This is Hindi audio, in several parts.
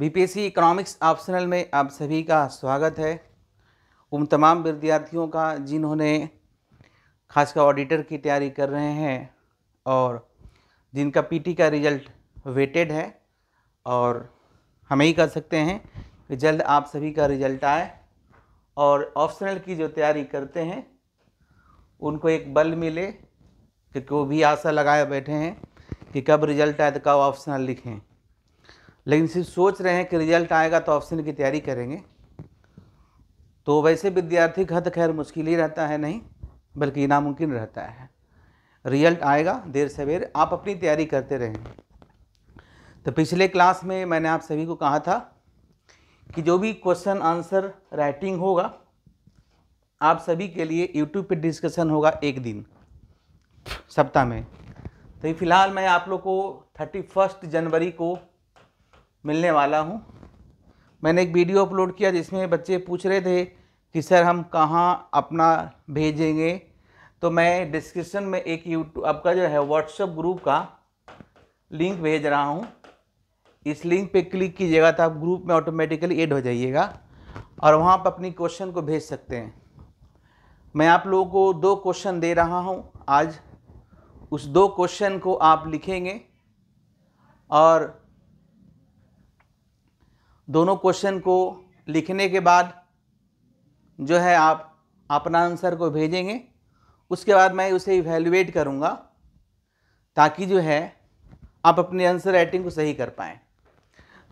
बीपीएससी इकोनॉमिक्स ऑप्शनल में आप सभी का स्वागत है उन तमाम विद्यार्थियों का जिन्होंने खासकर ऑडिटर की तैयारी कर रहे हैं और जिनका पीटी का रिजल्ट वेटेड है और हम ही कर सकते हैं कि जल्द आप सभी का रिजल्ट आए और ऑप्शनल की जो तैयारी करते हैं उनको एक बल मिले कि वो भी आशा लगाए बैठे हैं कि कब रिजल्ट आए तो कब ऑप्शनल लिखें लेकिन सिर्फ सोच रहे हैं कि रिजल्ट आएगा तो ऑप्शन की तैयारी करेंगे तो वैसे विद्यार्थी का तो खैर मुश्किल ही रहता है नहीं बल्कि नामुमकिन रहता है रिजल्ट आएगा देर सवेर आप अपनी तैयारी करते रहें तो पिछले क्लास में मैंने आप सभी को कहा था कि जो भी क्वेश्चन आंसर राइटिंग होगा आप सभी के लिए यूट्यूब पे डिस्कशन होगा एक दिन सप्ताह में तो फिलहाल मैं आप लोग को थर्टी फर्स्ट जनवरी को मिलने वाला हूँ मैंने एक वीडियो अपलोड किया जिसमें बच्चे पूछ रहे थे कि सर हम कहाँ अपना भेजेंगे तो मैं डिस्क्रिप्शन में एक यूट्यूब आपका जो है व्हाट्सएप ग्रुप का लिंक भेज रहा हूँ इस लिंक पे क्लिक कीजिएगा तो आप ग्रुप में ऑटोमेटिकली ऐड हो जाइएगा और वहाँ आप अपनी क्वेश्चन को भेज सकते हैं मैं आप लोगों को दो क्वेश्चन दे रहा हूँ आज उस दो क्वेश्चन को आप लिखेंगे और दोनों क्वेश्चन को लिखने के बाद जो है आप अपना आंसर को भेजेंगे उसके बाद मैं उसे इवेल्युएट करूँगा ताकि जो है आप अपने आंसर राइटिंग को सही कर पाएँ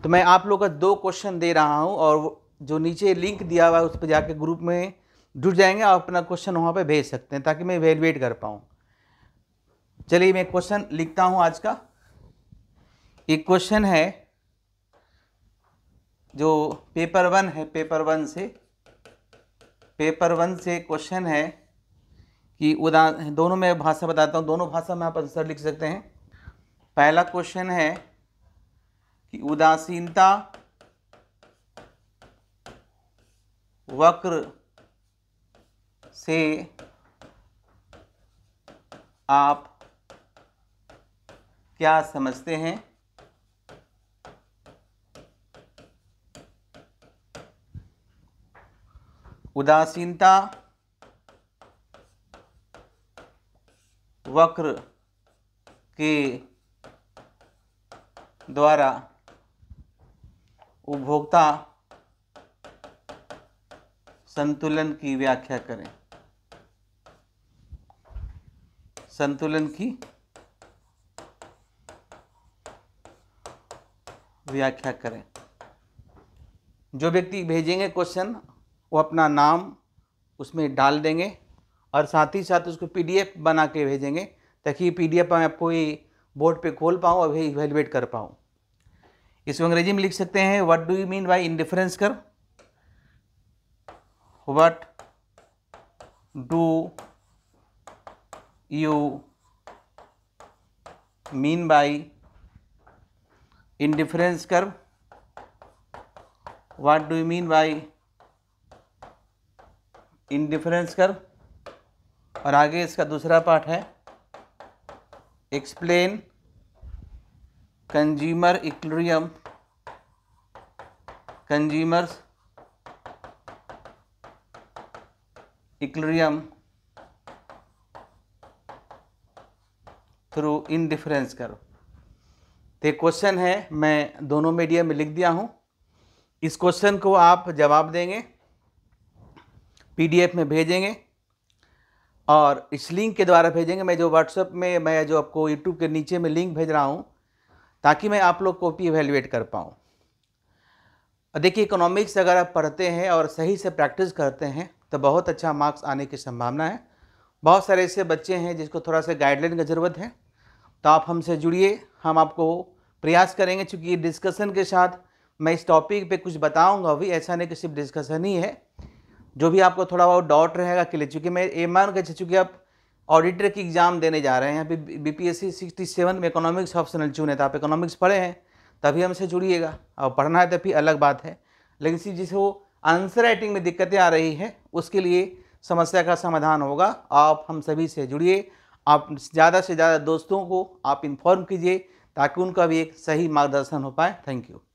तो मैं आप लोग का दो क्वेश्चन दे रहा हूँ और जो नीचे लिंक दिया हुआ है उस पर जाके ग्रुप में जुट जाएंगे आप अपना क्वेश्चन वहाँ पे भेज सकते हैं ताकि मैं इवेल्युएट कर पाऊँ चलिए मैं क्वेश्चन लिखता हूँ आज का एक क्वेश्चन है जो पेपर वन है पेपर वन से पेपर वन से क्वेश्चन है कि उदा दोनों में भाषा बताता हूँ दोनों भाषा में आप आंसर लिख सकते हैं पहला क्वेश्चन है कि उदासीनता वक्र से आप क्या समझते हैं उदासीनता वक्र के द्वारा उपभोक्ता संतुलन की व्याख्या करें संतुलन की व्याख्या करें जो व्यक्ति भेजेंगे क्वेश्चन वो अपना नाम उसमें डाल देंगे और साथ ही साथ उसको पीडीएफ बना के भेजेंगे ताकि पीडीएफ मैं आपको ये बोर्ड पे खोल पाऊँ और इवेलुएट कर पाऊँ इसको अंग्रेजी में लिख सकते हैं what do you mean by indifference curve what do you mean by indifference curve what do you mean by indifference curve और आगे इसका दूसरा पार्ट है explain consumer equilibrium consumers equilibrium through indifference curve तो क्वेश्चन है मैं दोनों मीडिया में लिख दिया हूँ इस क्वेश्चन को आप जवाब देंगे पीडीएफ में भेजेंगे और इस लिंक के द्वारा भेजेंगे मैं जो व्हाट्सएप में मैं जो आपको यूट्यूब के नीचे में लिंक भेज रहा हूँ ताकि मैं आप लोग को भी एवेल्युएट कर पाऊँ देखिए इकोनॉमिक्स अगर आप पढ़ते हैं और सही से प्रैक्टिस करते हैं तो बहुत अच्छा मार्क्स आने की संभावना है बहुत सारे ऐसे बच्चे हैं जिसको थोड़ा सा गाइडलाइन की ज़रूरत है तो आप हमसे जुड़िए हम आपको प्रयास करेंगे चूँकि डिस्कशन के साथ मैं इस टॉपिक पे कुछ बताऊंगा अभी ऐसा नहीं कि सिर्फ डिस्कशन ही है जो भी आपको थोड़ा बहुत डाउट रहेगा क्लियर चूँकि मैं ये मान के चूँकि आप ऑडिटर की एग्ज़ाम देने जा रहे हैं यहाँ पे B P S C sixty seven में इकोनॉमिक्स ऑप्शनल चुने तो आप इकोनॉमिक्स पढ़े हैं तभी हमसे जुड़िएगा और पढ़ना है तो फिर अलग बात है लेकिन सिर्फ जिसे वो आंसर राइटिंग में दिक्कतें आ रही हैं उसके लिए समस्या का समाधान होगा आप हम सभी से जुड़िए आप ज़्यादा से ज़्यादा दोस्तों को आप इन्फॉर्म कीजिए ताकि उनका भी एक सही मार्गदर्शन हो पाए थैंक यू